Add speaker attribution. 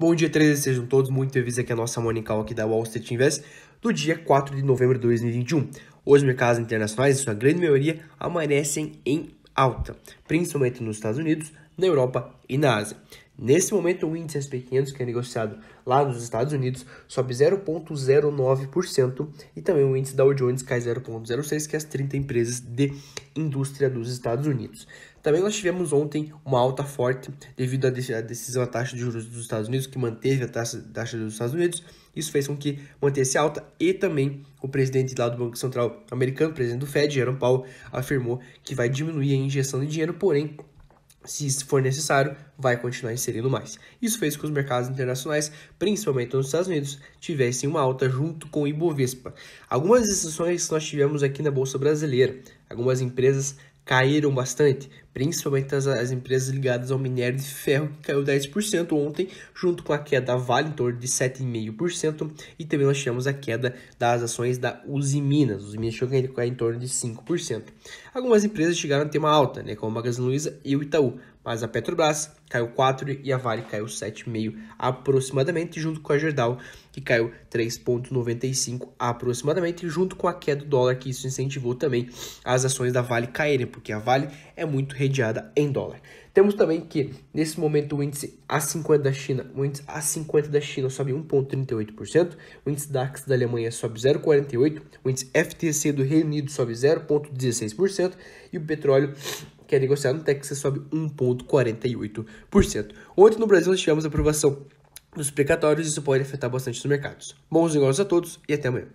Speaker 1: Bom dia, 13 sejam todos muito bem-vindos aqui à nossa Monical aqui da Wall Street Invest do dia 4 de novembro de 2021. Os mercados internacionais, em sua grande maioria, amanhecem em alta, principalmente nos Estados Unidos, na Europa e na Ásia. Nesse momento, o índice SP500, que é negociado lá nos Estados Unidos, sobe 0,09% e também o índice Dow Jones cai 0,06%, que é as 30 empresas de indústria dos Estados Unidos. Também nós tivemos ontem uma alta forte devido à decisão da taxa de juros dos Estados Unidos, que manteve a taxa, taxa dos Estados Unidos. Isso fez com que mantesse alta e também o presidente lá do Banco Central americano, o presidente do Fed, Jerome Powell, afirmou que vai diminuir a injeção de dinheiro, porém se for necessário, vai continuar inserindo mais. Isso fez com que os mercados internacionais, principalmente nos Estados Unidos, tivessem uma alta junto com o Ibovespa. Algumas exceções nós tivemos aqui na Bolsa Brasileira. Algumas empresas caíram bastante, principalmente as, as, empresas ligadas ao minério de ferro, que caiu 10% ontem, junto com a queda da Vale, em torno de 7,5%, e também nós tivemos a queda das ações da Uzi Minas, Uzi Minas chegou a cair em torno de 5%. Algumas empresas chegaram a ter uma alta, né, como a Magazine Luiza e o Itaú, mas a Petrobras caiu 4% e a Vale caiu 7,5% aproximadamente, junto com a Gerdau, que caiu 3,95% aproximadamente, junto com a queda do dólar, que isso incentivou também as ações da Vale caírem, porque a Vale é muito redeada em dólar. Temos também que, nesse momento, o índice A50 da China, o índice A50 da China sobe 1,38%, o índice DAX da Alemanha sobe 0,48%, o índice FTC do Reino Unido sobe 0,16% e o petróleo que é negociado no Texas sobe 1,48%. Ontem no Brasil nós tivemos aprovação dos precatórios e isso pode afetar bastante os mercados. Bons negócios a todos e até amanhã.